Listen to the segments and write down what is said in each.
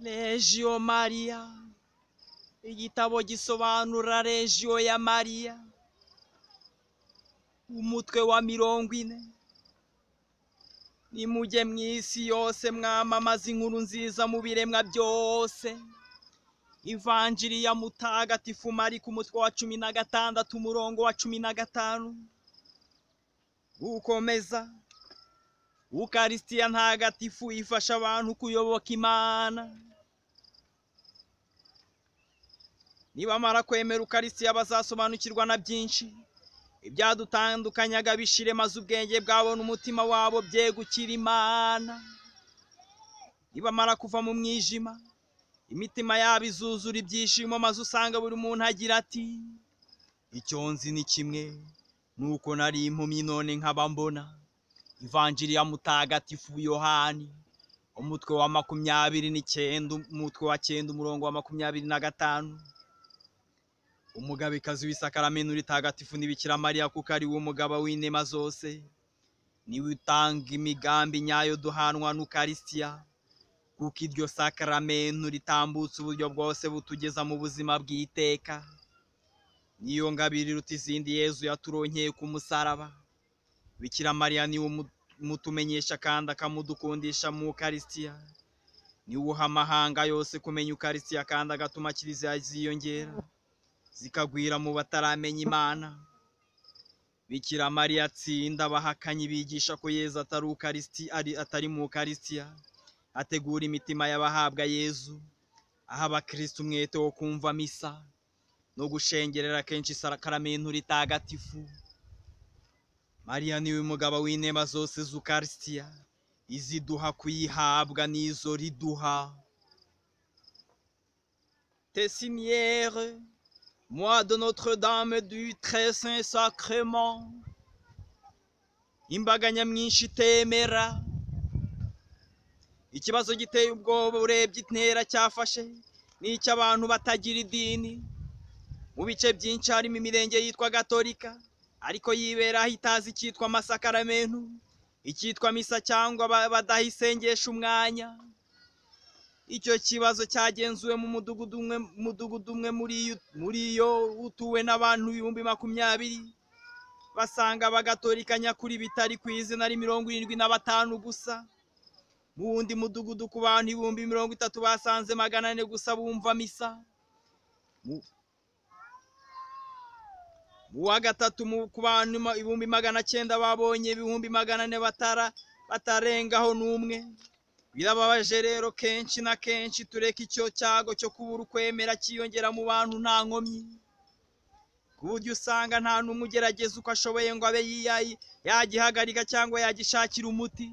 regiyo Maria igitabo gisobanura Regio ya Maria umutwe wa mirongo ine nimujye mu isi yose mwamamaza inkuru nziza mu biremwa byose ivanjiri ya mutagatifu Mari ku umutwe wa cumi na gatandatu umurongo wa cumi na gatanu gukomeza ukarisitiya ntagatifu ifasha abantu kuyoboka imana nibamara kwemera ukaritsiye bazasobanukirwa na byinshi ibyadutandukanyaga bishire maze ubwenge bwabo n'umutima wabo byegukira imana nibamara kuva mu mwijima imitima yabo izuzura ibyishimo maze usanga buri muntu agira ati icyo nzi ni kimwe nuko nari impumyi none nkaba mbona ivanjiri ya mutagatifu yohani umutwe wa makumyabiri n'icyenda umutwe wa cyenda umurongo wa makumyabiri na gatanu umugabekazi w'isakaramento uri tagatifu n'ibikira mariya kuko ari we umugaba w'inema zose niwe utanga imigambi nyayo duhanwa n'ukarisitiya kuko iryo sakaramento ritambutsa uburyo bwose butugeza mu buzima bw'iteka niyo ngabiri iruta izindi yezu yaturonkeye ku musaraba bikira mariya niwe umutumenyesha kandi akamudukundisha mu ukarisitiya niwe uha amahanga yose kumenya ukarisitiya kandi agatuma kiliziya ziyongera zikagwira mu bataramenya imana bikira mariya atsinda abahakanyi bigisha ko yezu atari ukarisiti atari mu ukarisitiya ategura imitima y'abahabwa yezu aha abakirisitu umwete wo kumva misa no gushengerera kenshi isakaramento ritagatifu mariya niwe mugabo w'intema zose z'ukarisitiya iziduha kuyihabwa n'izo riduha tesiniyere moi de Notre-Dame du très saint sacrement imbaga nyamwinshi itemera ikibazo giteye ubwoba urebye intera cyafashe ni icy'abantu batagira idini mu bice byinshi harimo imirenge yitwa gatolika ariko yibera aho itazi icyitwa amasakaramentu icyitwa misa cyangwa badaha isengesha umwanya icyo kibazo cyagenzuwe mu mudugudu umwe mudugudu umwe muri yo utuwe n'abantu ibihumbi makumyabiri basanga bagatorika nyakuri bitari ku izina ari mirongo irindwi na batanu gusa mu wundi mudugudu ku bantu ibihumbi mirongo itatu basanze magana ane gusa bumva misa mu wa gatatu ku bantu ibihumbi magana cyenda babonye ibihumbi magana ane batarengaho n'umwe birababaje rero kenshi na kenshi tureka icyo cyago cyo kubura ukwemera cyiyongera mu bantu nta nkomyi ku buryo usanga nta n'umwe ugerageza uko ashoboye ngo abe yiyayi yagihagarika cyangwa yagishakira umuti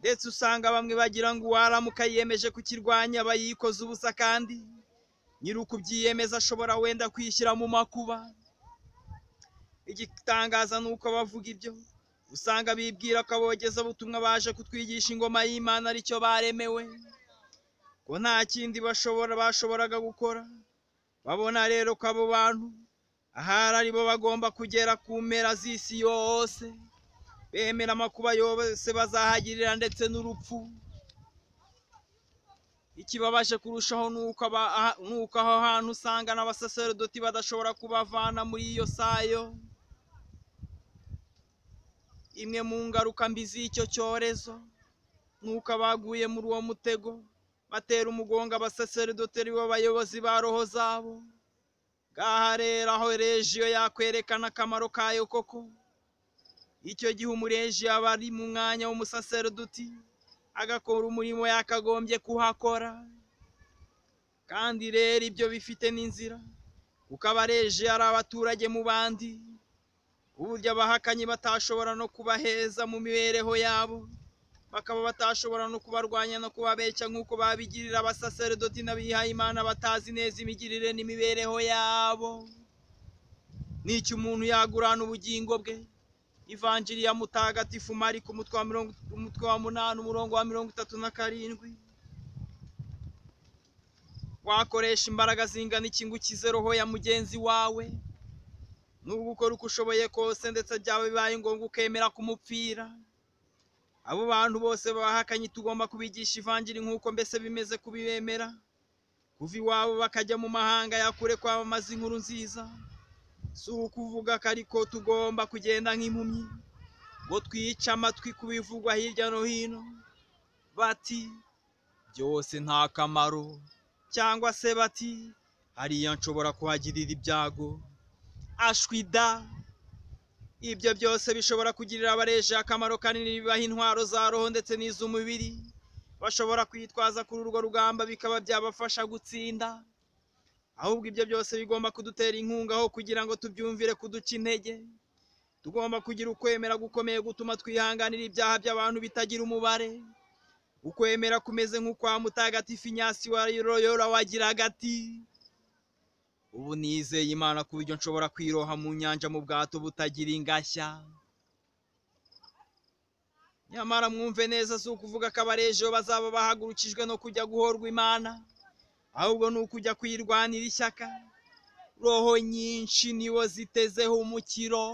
ndetse usanga bamwe bagira ngo uwaramuka yiyemeje kukirwanya aba yikoze ubusa kandi nyir'ukubyiyemeza ashobora wenda kwishyira mu makuba igitangaza ni uko bavuga ibyo usanga bibwira ko abogezabutumwa baje kutwigisha ingoma y'imana aricyo baremewe ko nta kindi bashobora bashoboraga gukora babona rero ko abo bantu ahari ari bo bagomba kugera ku mpera z'isi yose bemera amakuba yose bazahagirira ndetse n'urupfu ikibabaje kurushaho nuko uko aho hantu usanga n'abasaserodoti badashobora kubavana muri iyo sayo imwe mu ngaruka mbi z'icyo cyorezo ni uko abaguye muri uwo mutego batera umugongo abasaseridoteri b'abayobozi ba roho zabo ngaha rero aho rejiyo yakwerekana akamaro kayo koko icyo gihe umureji yaba ari mu mwanya w'umusaseridoti agakora umurimo yakagombye kuhakora kandi rero ibyo bifite n'inzira kuko abareji ari abaturage mu bandi uburyo abahakanyi batashobora no kubaheza mu mibereho yabo bakaba batashobora no kubarwanya no kubabeshya nk'uko babigirira abasaseredoti n'abihaye imana batazi neza imigirire n'imibereho yabo n'icyo umuntu yagurana ubugingo bwe ivanjiri ya mutagatifu mari ku mutwe wa munani umurongo wa mirongo itatu na karindwi wakoresha imbaraga zingana iki ngo ukize roho ya mugenzi wawe nubwo ukora uko ushoboye kose ndetse byaba bibaye ngombwa ukemera kumupfira abo bantu bose bahakanye tugomba kubigisha ivangiri nk'uko mbese bimeze kubibemera kuva iwabo bakajya mu mahanga yakure kure kwamamaza inkuru nziza si ukuvuga ko ariko tugomba kugenda nk'impumyi ngo twice amatwi ku bivugwa hirya no hino bati byose nta kamaro cyangwa se bati hariya nshobora kuhagirira ibyago ashwida ibyo byose bishobora kugirira abareje akamaro kanini bibaha intwaro za roho ndetse n'iz'umubiri bashobora kwitwaza kuri urwo rugamba bikaba byabafasha gutsinda ahubwo ibyo byose bigomba kudutera inkunga aho kugira ngo tubyumvire kuduca intege tugomba kugira ukwemera gukomeye gutuma twihanganira ibyaha by'abantu bitagira umubare ukwemera kumeze nk'ukwa mutagatifu inyasi wa yora wagira agati ubu nizeye imana ku buryo nshobora kwiroha mu nyanja mu bwato butagira ingashya nyamara mwumve neza si ukuvuga ko abarejo bazaba bahagurukijwe no kujya guhorwa imana ahubwo ni ukujya kwirwanira ishyaka roho nyinshi niwo zitezeho umukiro